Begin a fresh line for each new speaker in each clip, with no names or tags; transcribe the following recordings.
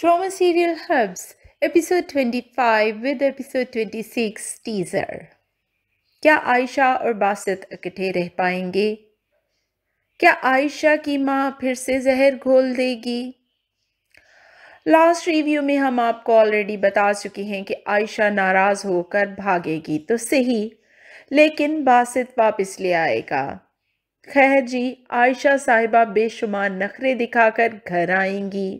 Trauma Serial Hubs episode 25 with episode 26 teaser क्या आयशा और बासित इकट्ठे रह पाएंगे क्या आयशा की माँ फिर से जहर घोल देगी लास्ट रिव्यू में हम आपको ऑलरेडी बता चुके हैं कि आयशा नाराज़ होकर भागेगी तो सही लेकिन बासित वापस ले आएगा खैर जी आयशा साहिबा बेशुमार नखरे दिखाकर घर आएंगी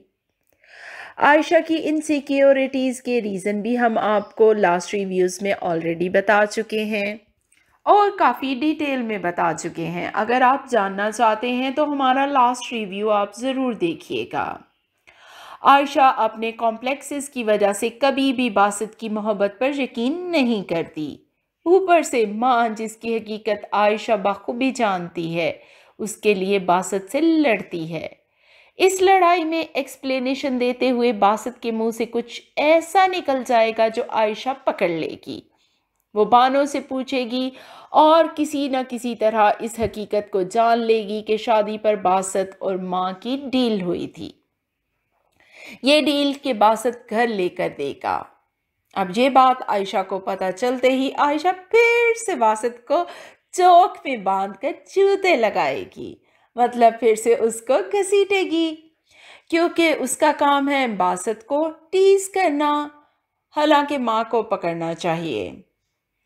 आयशा की इन सिक्योरिटीज़ के रीज़न भी हम आपको लास्ट रिव्यूज़ में ऑलरेडी बता चुके हैं और काफ़ी डिटेल में बता चुके हैं अगर आप जानना चाहते हैं तो हमारा लास्ट रिव्यू आप ज़रूर देखिएगा आयशा अपने कॉम्प्लेक्सेस की वजह से कभी भी बासित की मोहब्बत पर यकीन नहीं करती ऊपर से माँ जिसकी हकीकत आयशा बखूबी जानती है उसके लिए बासत से लड़ती है इस लड़ाई में एक्सप्लेनेशन देते हुए बासत के मुंह से कुछ ऐसा निकल जाएगा जो आयशा पकड़ लेगी वो बानो से पूछेगी और किसी न किसी तरह इस हकीकत को जान लेगी कि शादी पर बासत और माँ की डील हुई थी ये डील के बासत घर लेकर देगा अब ये बात आयशा को पता चलते ही आयशा फिर से बासत को चौक में बांध कर जूते लगाएगी मतलब फिर से उसको घसीटेगी क्योंकि उसका काम है बासत को टीज करना हालांकि माँ को पकड़ना चाहिए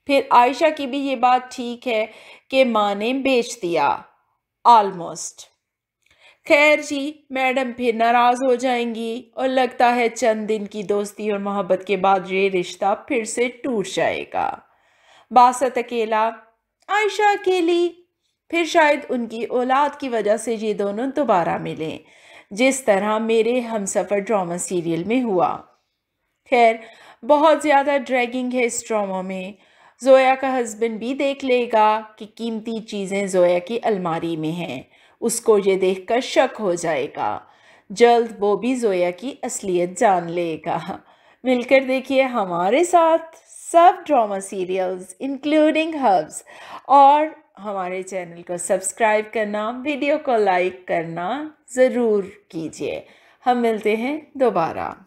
फिर आयशा की भी ये बात ठीक है कि माँ ने बेच दिया आलमोस्ट खैर जी मैडम फिर नाराज़ हो जाएंगी और लगता है चंद दिन की दोस्ती और मोहब्बत के बाद ये रिश्ता फिर से टूट जाएगा बासत अकेला आयशा अकेली फिर शायद उनकी औलाद की वजह से ये दोनों दोबारा मिलें जिस तरह मेरे हम सफ़र ड्रामा सीरियल में हुआ खैर बहुत ज़्यादा ड्रैगिंग है इस ड्रामा में जोया का हस्बैंड भी देख लेगा कि कीमती चीज़ें जोया की अलमारी में हैं उसको ये देखकर शक हो जाएगा जल्द वो भी जोया की असलियत जान लेगा मिलकर देखिए हमारे साथ सब ड्रामा सीरियल्स इंक्लूडिंग हब्स और हमारे चैनल को सब्सक्राइब करना वीडियो को लाइक करना ज़रूर कीजिए हम मिलते हैं दोबारा